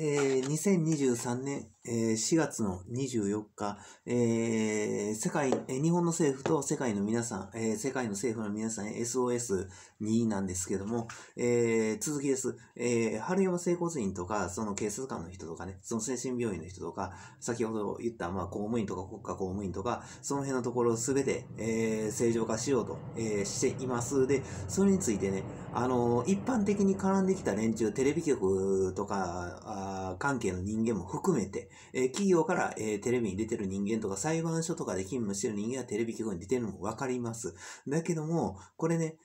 えー、2023年え4月の24日、えー、世界、日本の政府と世界の皆さん、えー、世界の政府の皆さん SOS2 なんですけども、えー、続きです。えー、春山整骨院とか、その警察官の人とかね、その精神病院の人とか、先ほど言った、まあ、公務員とか国家公務員とか、その辺のところすべて、えー、正常化しようと、えー、しています。で、それについてね、あのー、一般的に絡んできた連中、テレビ局とか、あ関係の人間も含めて、えー、企業から、えー、テレビに出てる人間とか裁判所とかで勤務してる人間はテレビ局に出てるのもわかります。だけども、これね、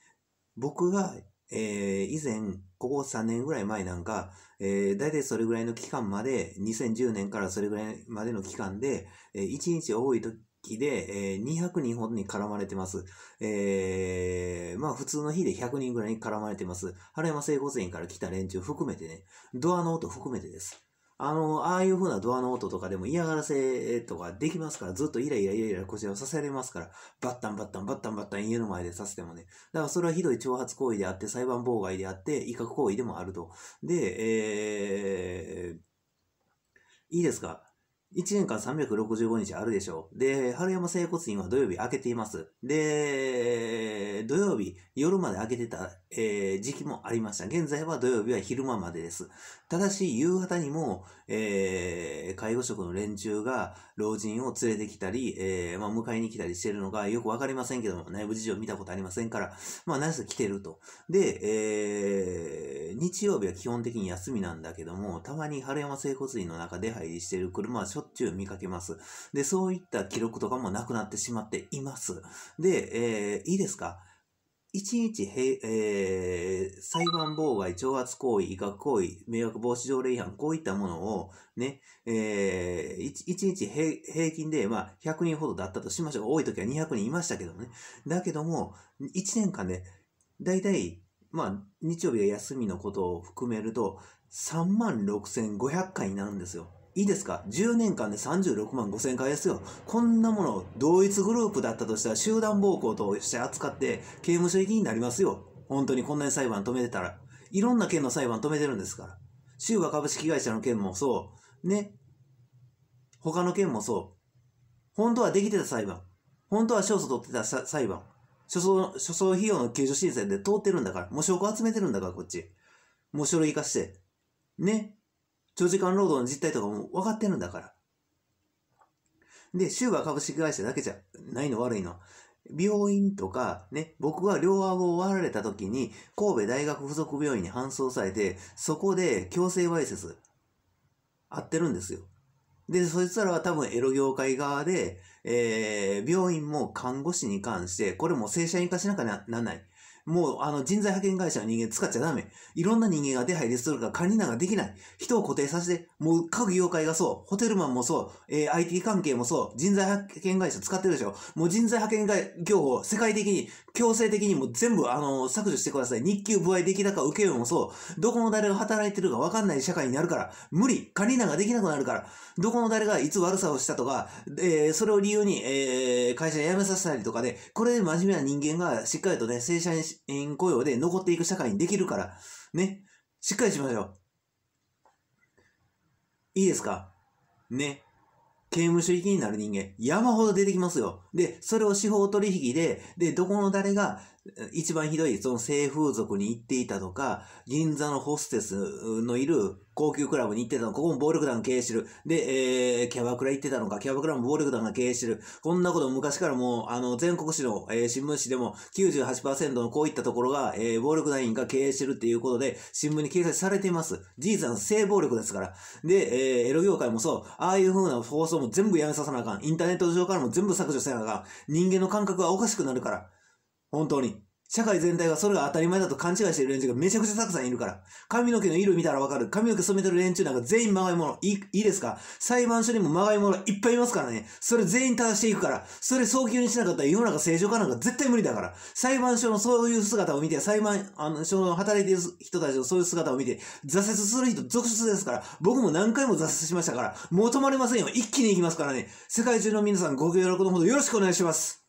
僕が、えー、以前、ここ3年ぐらい前なんか、えー、大体それぐらいの期間まで、2010年からそれぐらいまでの期間で、えー、1日多い時で、えー、200人ほどに絡まれてます。えー、まあ普通の日で100人ぐらいに絡まれてます。原山聖骨院から来た連中含めてね、ドアの音含めてです。あの、ああいう風なドアの音とかでも嫌がらせとかできますから、ずっとイライライライラこちらをさせられますから、バッタンバッタンバッタンバッタン家の前でさせてもね。だからそれはひどい挑発行為であって、裁判妨害であって、威嚇行為でもあると。で、えー、いいですか1年間365日あるでしょう。で、春山整骨院は土曜日開けています。で、土曜日夜まで開けてた、えー、時期もありました。現在は土曜日は昼間までです。ただし、夕方にも、えー介護職の連中が老人を連れてきたり、えー、まあ、迎えに来たりしてるのがよくわかりませんけども、内部事情見たことありませんから、まあ、なせ来てると。で、えー、日曜日は基本的に休みなんだけども、たまに春山整骨院の中で入りしてる車はしょっちゅう見かけます。で、そういった記録とかもなくなってしまっています。で、えー、いいですか1日へ、えー、裁判妨害、挑発行為、威嚇行為、迷惑防止条例違反、こういったものをね、えー、1, 1日平均で、まあ、100人ほどだったとしましょう。多い時は200人いましたけどね。だけども、1年間で、ね、だいたい、まあ、日曜日が休みのことを含めると、36,500回になるんですよ。いいですか ?10 年間で36万5千回ですよ。こんなもの、同一グループだったとしたら集団暴行として扱って刑務所行きになりますよ。本当にこんなに裁判止めてたら。いろんな件の裁判止めてるんですから。州和株式会社の件もそう。ね。他の件もそう。本当はできてた裁判。本当は勝訴取ってた裁判。所相、所相費用の救助申請で通ってるんだから。もう証拠集めてるんだから、こっち。もう書類化して。ね。長時間労働の実態とかも分かってるんだから。で、州は株式会社だけじゃないの悪いの。病院とか、ね、僕が両顎を割られた時に、神戸大学附属病院に搬送されて、そこで強制わいせつ、あってるんですよ。で、そいつらは多分エロ業界側で、えー、病院も看護師に関して、これも正社員化しなきゃならない。もう、あの、人材派遣会社の人間使っちゃダメ。いろんな人間が出入りするから管理なんかできない。人を固定させて、もう各業界がそう、ホテルマンもそう、えー、IT 関係もそう、人材派遣会社使ってるでしょ。もう人材派遣会業法、世界的に、強制的にもう全部、あの、削除してください。日給部合出来高受けよもそう、どこの誰が働いてるかわかんない社会になるから、無理、管理なんかできなくなるから、どこの誰がいつ悪さをしたとか、えー、それを理由に、えー、会社辞めさせたりとかで、これで真面目な人間がしっかりとね、正社員円雇用で残っていく社会にできるから、ね、しっかりしましょう。いいですかね。刑務所行きになる人間、山ほど出てきますよ。で、それを司法取引で、で、どこの誰が一番ひどい、その性風俗に行っていたとか、銀座のホステスのいる高級クラブに行ってたの、ここも暴力団経営してる。で、えー、キャバクラ行ってたのか、キャバクラも暴力団が経営してる。こんなこと昔からもう、あの、全国紙の、えー、新聞紙でも98%のこういったところが、えー、暴力団員が経営してるっていうことで、新聞に掲載されています。事実は性暴力ですから。で、えー、エロ業界もそう、ああいう風な放送も全部やめさせなあかん。インターネット上からも全部削除せなあかん。人間の感覚はおかしくなるから。本当に。社会全体がそれが当たり前だと勘違いしている連中がめちゃくちゃたくさんいるから。髪の毛の色見たらわかる。髪の毛染めてる連中なんか全員まがいもの。いい、いいですか裁判所にもまがいものいっぱいいますからね。それ全員正していくから。それ早急にしなかったら世の中正常化なんか絶対無理だから。裁判所のそういう姿を見て、裁判、あの、所の働いている人たちのそういう姿を見て、挫折する人続出ですから。僕も何回も挫折しましたから。もう止まれませんよ。一気に行きますからね。世界中の皆さんご協力のほどよろしくお願いします。